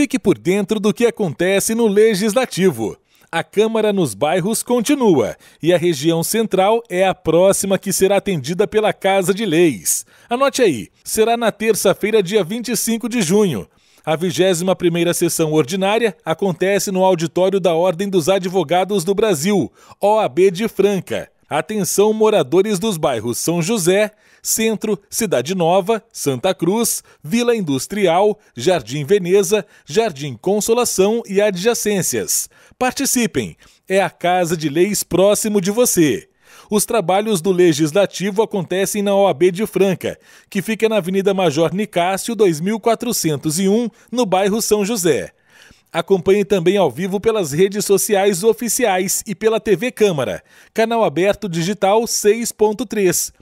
Fique por dentro do que acontece no Legislativo. A Câmara nos bairros continua e a região central é a próxima que será atendida pela Casa de Leis. Anote aí, será na terça-feira, dia 25 de junho. A 21ª sessão ordinária acontece no auditório da Ordem dos Advogados do Brasil, OAB de Franca. Atenção, moradores dos bairros São José, Centro, Cidade Nova, Santa Cruz, Vila Industrial, Jardim Veneza, Jardim Consolação e adjacências. Participem! É a Casa de Leis próximo de você. Os trabalhos do Legislativo acontecem na OAB de Franca, que fica na Avenida Major Nicásio 2401, no bairro São José. Acompanhe também ao vivo pelas redes sociais oficiais e pela TV Câmara, canal aberto digital 6.3.